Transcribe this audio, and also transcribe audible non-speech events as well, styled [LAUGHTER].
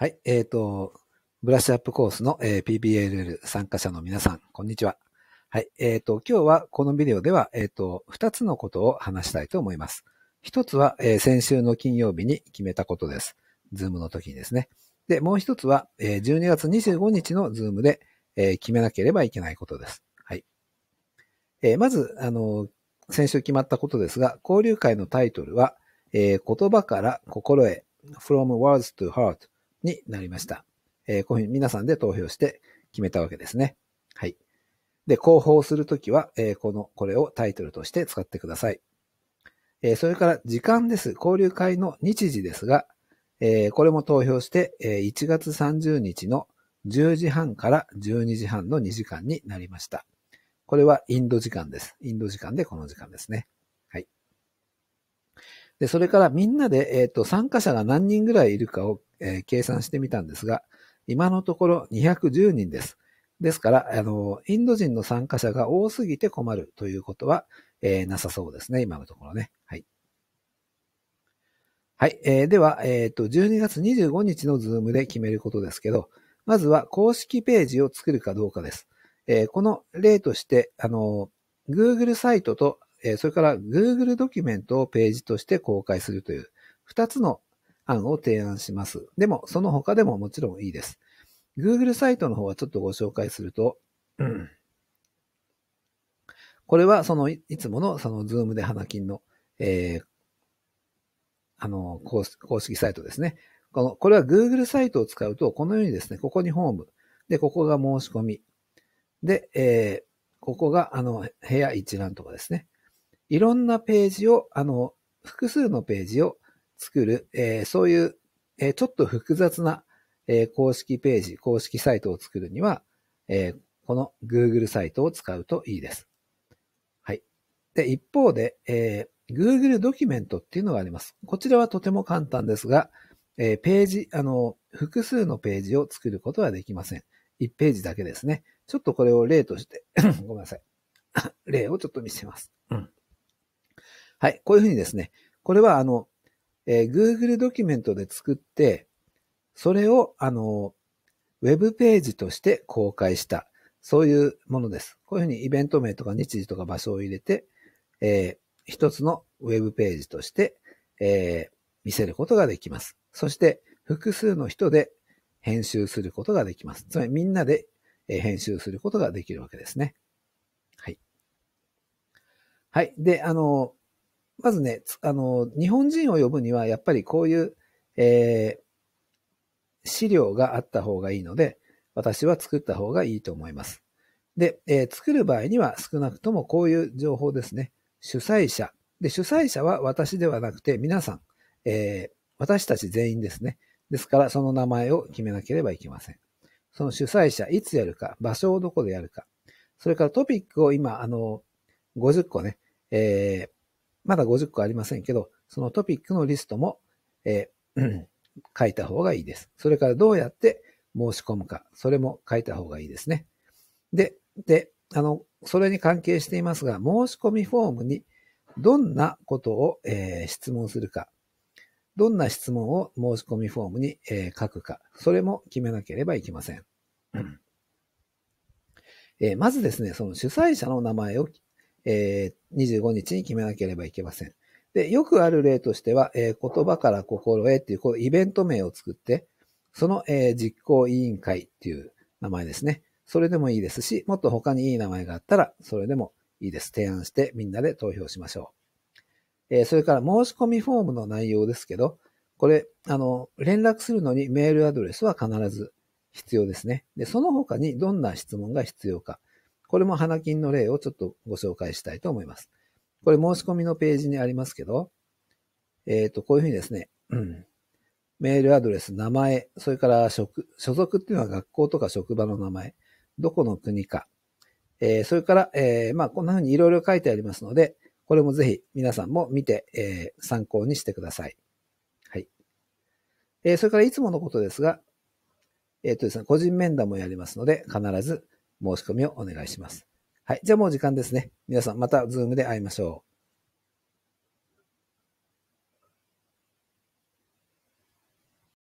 はい、えっ、ー、と、ブラッシュアップコースの、えー、PBLL 参加者の皆さん、こんにちは。はい、えっ、ー、と、今日はこのビデオでは、えっ、ー、と、二つのことを話したいと思います。一つは、えー、先週の金曜日に決めたことです。ズームの時にですね。で、もう一つは、えー、12月25日のズームで、えー、決めなければいけないことです。はい。えー、まず、あの、先週決まったことですが、交流会のタイトルは、えー、言葉から心へ、from words to heart になりました。えー、こういうふうに皆さんで投票して決めたわけですね。はい。で、広報するときは、えー、この、これをタイトルとして使ってください。えー、それから時間です。交流会の日時ですが、えー、これも投票して、え1月30日の10時半から12時半の2時間になりました。これはインド時間です。インド時間でこの時間ですね。で、それからみんなで、えっ、と、参加者が何人ぐらいいるかを、え計算してみたんですが、今のところ210人です。ですから、あの、インド人の参加者が多すぎて困るということは、えー、なさそうですね、今のところね。はい。はい。えー、では、えっ、ー、と、12月25日のズームで決めることですけど、まずは公式ページを作るかどうかです。えー、この例として、あの、Google サイトとえそれから Google ドキュメントをページとして公開するという2つの案を提案します。でも、その他でももちろんいいです。Google サイトの方はちょっとご紹介すると、これはそのいつものその Zoom で花金の、えー、あの公、公式サイトですね。この、これは Google サイトを使うと、このようにですね、ここにホーム。で、ここが申し込み。で、えー、ここが、あの、部屋一覧とかですね。いろんなページを、あの、複数のページを作る、えー、そういう、えー、ちょっと複雑な、えー、公式ページ、公式サイトを作るには、えこの Google サイトを使うといいです。はい。で、一方で、え Google ドキュメントっていうのがあります。こちらはとても簡単ですが、えページ、あの、複数のページを作ることはできません。1ページだけですね。ちょっとこれを例として [COUGHS] ごめんなさい。[COUGHS] 例をちょっと見せます。うん。はい。こういうふうにですね、これはあの、えー、Google ドキュメントで作って、それをあの、ウェブページとして公開した、そういうものです。こういうふうにイベント名とか日時とか場所を入れて、えー、一つのウェブページとして、えー、見せることができます。そして、複数の人で編集することができます。つまり、みんなで編集することができるわけですね。はい。はい。で、あの、まずね、あの、日本人を呼ぶには、やっぱりこういう、えー、資料があった方がいいので、私は作った方がいいと思います。で、えー、作る場合には少なくともこういう情報ですね。主催者。で、主催者は私ではなくて皆さん、えー、私たち全員ですね。ですから、その名前を決めなければいけません。その主催者、いつやるか、場所をどこでやるか。それからトピックを今、あの、50個ね、えー、まだ50個ありませんけど、そのトピックのリストも、えー、書いた方がいいです。それからどうやって申し込むか、それも書いた方がいいですね。で、で、あの、それに関係していますが、申し込みフォームにどんなことを、えー、質問するか、どんな質問を申し込みフォームに、えー、書くか、それも決めなければいけません。えー、まずですね、その主催者の名前をえー、25日に決めなければいけません。で、よくある例としては、えー、言葉から心へっていう、こう、イベント名を作って、その、えー、実行委員会っていう名前ですね。それでもいいですし、もっと他にいい名前があったら、それでもいいです。提案してみんなで投票しましょう。えー、それから申し込みフォームの内容ですけど、これ、あの、連絡するのにメールアドレスは必ず必要ですね。で、その他にどんな質問が必要か。これも花金の例をちょっとご紹介したいと思います。これ申し込みのページにありますけど、えっ、ー、と、こういうふうにですね、うん、メールアドレス、名前、それから職、所属っていうのは学校とか職場の名前、どこの国か、えー、それから、えー、まあ、こんなふうにいろいろ書いてありますので、これもぜひ皆さんも見て、えー、参考にしてください。はい。えー、それからいつものことですが、えっ、ー、とですね、個人面談もやりますので、必ず申し込みをお願いします。はい。じゃあもう時間ですね。皆さんまたズームで会いましょう。